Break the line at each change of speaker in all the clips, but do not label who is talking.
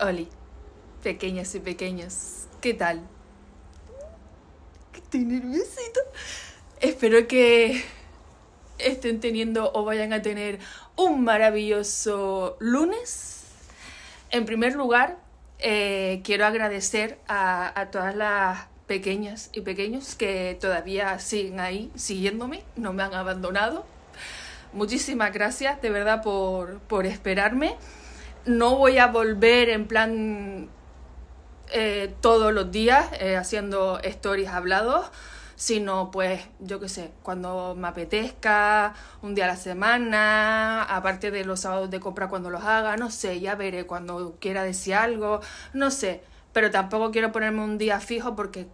Oli, pequeñas y pequeños, ¿qué tal? Estoy nerviosito. Espero que estén teniendo o vayan a tener un maravilloso lunes. En primer lugar, eh, quiero agradecer a, todas las pequeñas y pequeños que todavía siguen ahí siguiéndome, no me han abandonado. Muchísimas gracias de verdad por, por esperarme no voy a volver en plan eh, todos los días eh, haciendo stories hablados, sino pues yo qué sé, cuando me apetezca, un día a la semana, aparte de los sábados de compra cuando los haga, no sé, ya veré cuando quiera decir algo, no sé, pero tampoco quiero ponerme un día fijo porque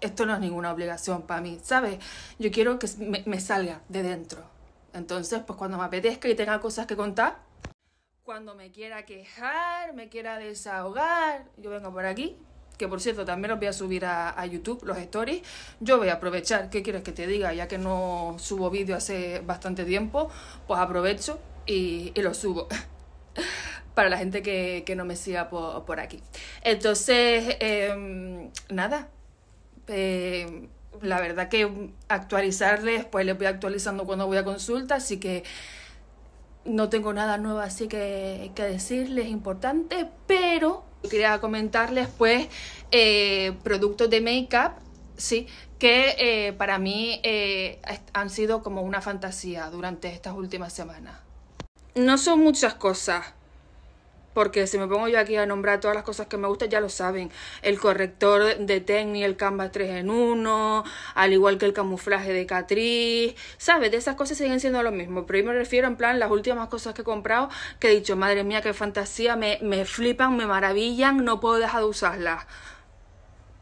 esto no es ninguna obligación para mí, ¿sabes? Yo quiero que me, me salga de dentro. Entonces, pues cuando me apetezca y tenga cosas que contar, cuando me quiera quejar, me quiera desahogar, yo vengo por aquí, que por cierto también los voy a subir a, YouTube, los stories, yo voy a aprovechar, ¿qué quieres que te diga? Ya que no subo vídeo hace bastante tiempo, pues aprovecho y, lo subo. Para la gente que, no me siga por, aquí. Entonces, em, nada. Em, la verdad que actualizarles, pues les voy actualizando cuando voy a consulta, así que no tengo nada nuevo así que, que decirles importante, pero quería comentarles pues eh, productos de make-up, sí, que eh, para mí eh, han sido como una fantasía durante estas últimas semanas. No son muchas cosas, porque si me pongo yo aquí a nombrar todas las cosas que me gustan, ya lo saben. El corrector de tecni, el Canva 3 en 1, al igual que el camuflaje de Catriz, ¿sabes? De esas cosas siguen siendo lo mismo, pero yo me refiero en plan las últimas cosas que he comprado, que he dicho, madre mía, qué fantasía, me, me flipan, me maravillan, no puedo dejar de usarlas.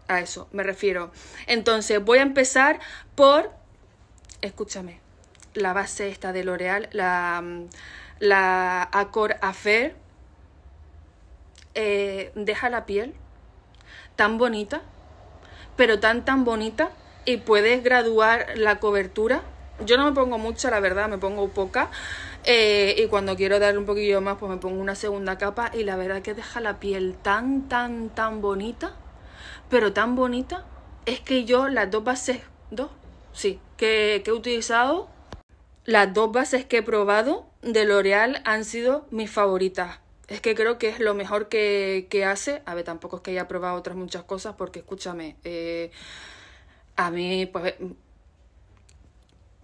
A eso me refiero. Entonces voy a empezar por, escúchame, la base esta de L'Oreal, la, la Affair eh, deja la piel tan bonita, pero tan tan bonita y puedes graduar la cobertura. Yo no me pongo mucha, la verdad, me pongo poca. Eh, y cuando quiero darle un poquillo más, pues me pongo una segunda capa. Y la verdad que deja la piel tan, tan, tan bonita. Pero tan bonita. Es que yo las dos bases, dos, sí, que, que he utilizado, las dos bases que he probado de L'Oreal han sido mis favoritas es que creo que es lo mejor que, hace. A ver, tampoco es que haya probado otras muchas cosas, porque escúchame, eh, a mí, pues,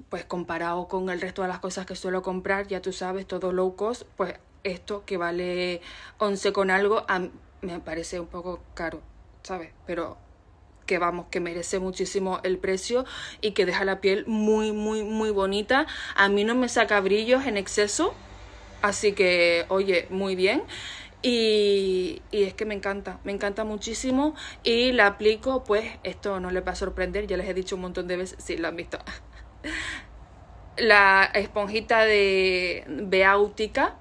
pues comparado con el resto de las cosas que suelo comprar, ya tú sabes, todo low cost, pues esto que vale 11 con algo, me parece un poco caro, ¿sabes? Pero que vamos, que merece muchísimo el precio y que deja la piel muy, muy, muy bonita. A mí no me saca brillos en exceso Así que, oye, muy bien. Y, es que me encanta, me encanta muchísimo y la aplico, pues esto no le va a sorprender, ya les he dicho un montón de veces, si lo han visto. La esponjita de Beautica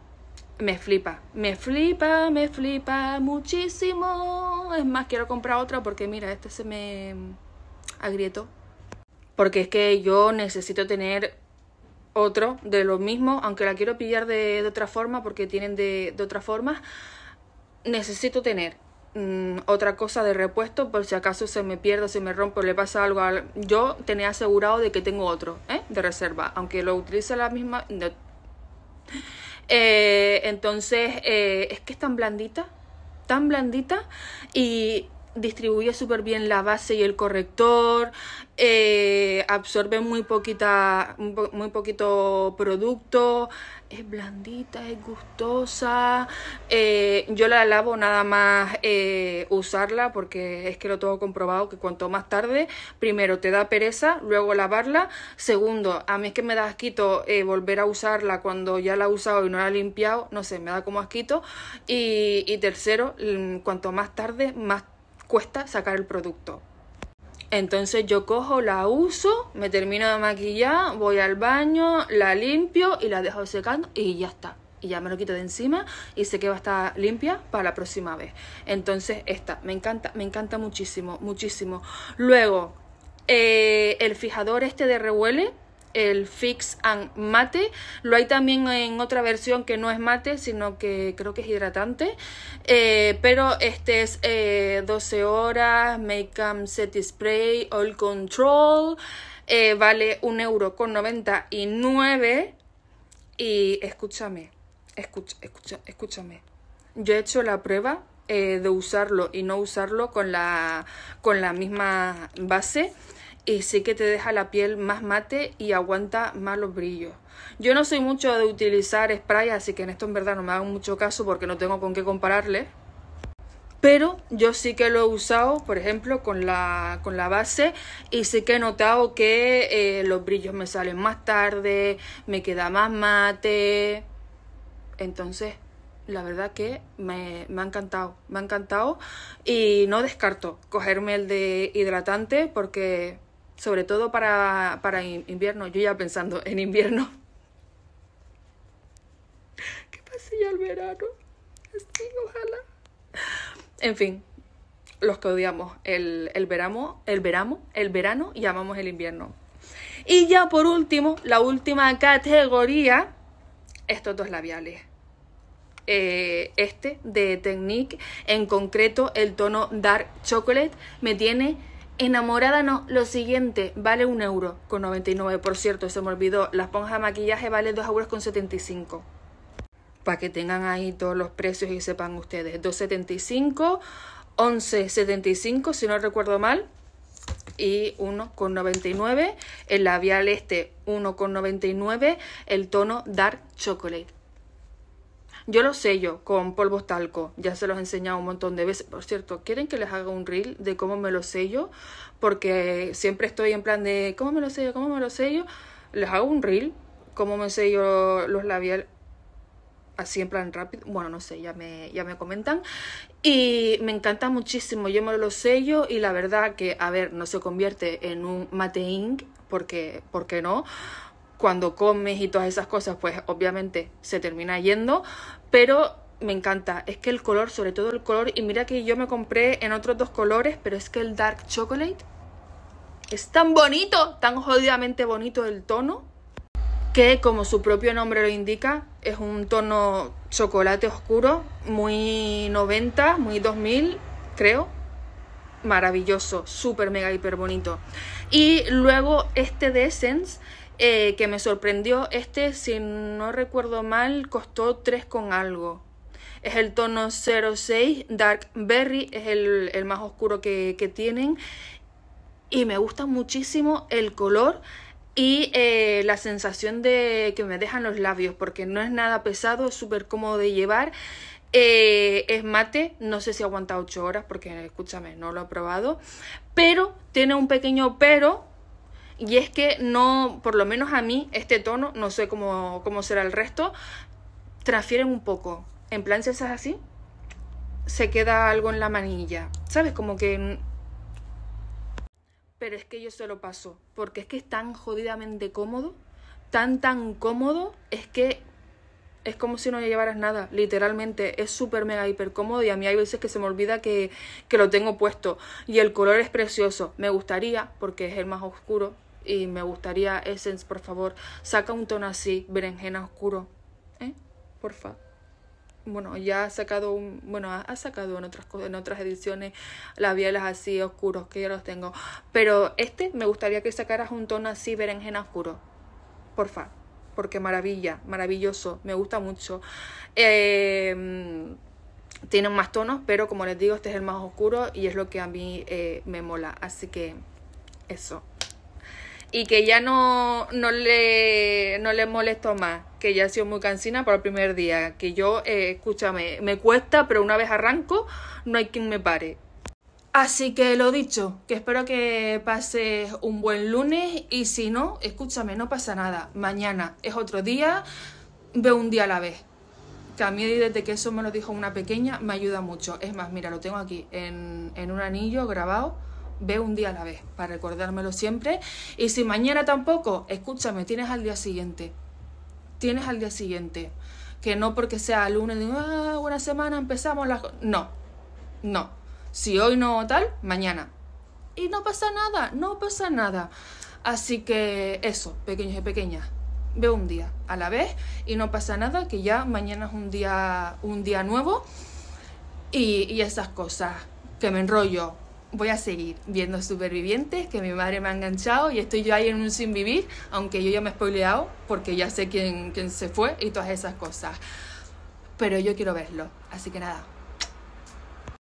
me flipa, me flipa, me flipa muchísimo. Es más, quiero comprar otra porque mira, este se me agrietó. Porque es que yo necesito tener otro de lo mismo, aunque la quiero pillar de, otra forma porque tienen de, otra forma, necesito tener mm, otra cosa de repuesto por si acaso se me pierda, se me rompe le pasa algo. yo tenía asegurado de que tengo otro ¿eh? de reserva, aunque lo utilice la misma... Eh, entonces, eh, es que es tan blandita, tan blandita y distribuye súper bien la base y el corrector, eh, absorbe muy, poquita, muy poquito producto, es blandita, es gustosa. Eh, yo la lavo nada más eh, usarla porque es que lo tengo comprobado que cuanto más tarde, primero te da pereza, luego lavarla. Segundo, a mí es que me da asquito volver a usarla cuando ya la he usado y no la he limpiado, no sé, me da como asquito. Y, tercero, mm, cuanto más tarde, más cuesta sacar el producto. Entonces yo cojo, la uso, me termino de maquillar, voy al baño, la limpio y la dejo secando y ya está. Y ya me lo quito de encima y sé que va a estar limpia para la próxima vez. Entonces esta, me encanta, me encanta muchísimo, muchísimo. Luego, eh, el fijador este de rehuele el Fix and Mate. Lo hay también en otra versión que no es mate, sino que creo que es hidratante. Eh, pero este es 12 eh, horas, Makeup Set Spray, All Control. Eh, vale 1,99€. Y escúchame, escucha, escucha, escúchame. Yo he hecho la prueba de usarlo y no usarlo con la misma base y sí que te deja la piel más mate y aguanta más los brillos. Yo no soy mucho de utilizar spray, así que en esto en verdad no me hago mucho caso porque no tengo con qué compararle. Pero yo sí que lo he usado, por ejemplo, con la, con la base y sí que he notado que eh, los brillos me salen más tarde, me queda más mate. Entonces, la verdad que me, me, ha encantado, me ha encantado y no descarto cogerme el de hidratante porque sobre todo para, para invierno, yo ya pensando en invierno. qué pase ya el verano. Así, ojalá. En fin, los que odiamos el, verano, el verano, el verano y amamos el invierno. Y ya por último, la última categoría, estos dos labiales. Eh, este de Technique, en concreto el tono Dark Chocolate, me tiene Enamorada no, lo siguiente vale un euro con 99, por cierto, se me olvidó, la esponja de maquillaje vale 2 euros con 75 para que tengan ahí todos los precios y sepan ustedes. 2.75, 11.75 si no recuerdo mal y 1,99. El labial este 1,99. El tono Dark Chocolate. Yo lo sello con polvos talco, ya se los he enseñado un montón de veces. Por cierto, ¿quieren que les haga un reel de cómo me lo sello? Porque siempre estoy en plan de cómo me lo sello, cómo me lo sello. Les hago un reel, cómo me sello los labiales así en plan rápido, bueno, no sé, ya me, ya me comentan. Y me encanta muchísimo, yo me lo sello y la verdad que, a ver, no se convierte en un mate ink, porque, porque no. Cuando comes y todas esas cosas, pues obviamente se termina yendo, pero me encanta. Es que el color, sobre todo el color, y mira que yo me compré en otros dos colores, pero es que el Dark Chocolate es tan bonito, tan jodidamente bonito el tono, que como su propio nombre lo indica, es un tono chocolate oscuro, muy 90, muy 2000, creo. Maravilloso, súper mega hiper bonito. Y luego este de Essence eh, que me sorprendió. Este, si no recuerdo mal, costó 3 con algo. Es el tono 06 Dark Berry, es el, más oscuro que, tienen. Y me gusta muchísimo el color y eh, la sensación de que me dejan los labios, porque no es nada pesado, es súper cómodo de llevar. Eh, es mate, no sé si aguanta 8 horas porque escúchame, no lo he probado, pero tiene un pequeño pero y es que no, por lo menos a mí, este tono, no sé cómo, será el resto, transfieren un poco. En plan, si estás así, se queda algo en la manilla. ¿Sabes? Como que pero es que yo se lo paso, porque es que es tan jodidamente cómodo, tan tan cómodo, es que es como si no llevaras nada, literalmente, es súper mega hiper cómodo y a mí hay veces que se me olvida que, que lo tengo puesto y el color es precioso, me gustaría porque es el más oscuro, y me gustaría, Essence, por favor, saca un tono así, berenjena oscuro. ¿Eh? Porfa. Bueno, ya ha sacado un, bueno, ha sacado en otras en otras ediciones así oscuros que ya los tengo, pero este me gustaría que sacaras un tono así berenjena oscuro. Porfa, porque maravilla, maravilloso, me gusta mucho. Eh, em, tienen más tonos, pero como les digo, este es el más oscuro y es lo que a mí eh, me mola. Así que eso y que ya no, no, le, molesto más, que ya ha sido muy cansina por el primer día, que yo, eh, escúchame, me cuesta, pero una vez arranco, no hay quien me pare. Así que lo dicho, que espero que pases un buen lunes y si no, escúchame, no pasa nada. Mañana es otro día, ve un día a la vez. Que a mí desde que eso me lo dijo una pequeña me ayuda mucho. Es más, mira, lo tengo aquí en, en un anillo grabado ve un día a la vez para recordármelo siempre. Y si mañana tampoco, escúchame, tienes al día siguiente. Tienes al día siguiente. Que no porque sea lunes, digo, ah, buena semana, empezamos las... No, no. Si hoy no tal, mañana. Y no pasa nada, no pasa nada. Así que eso, pequeños y pequeñas. Ve un día a la vez y no pasa nada, que ya mañana es un día, un día nuevo y, y esas cosas. Que me enrollo, voy a seguir viendo Supervivientes, que mi madre me ha enganchado y estoy yo ahí en un sin vivir, aunque yo ya me he spoileado porque ya sé quién, quién se fue y todas esas cosas. Pero yo quiero verlo, así que nada,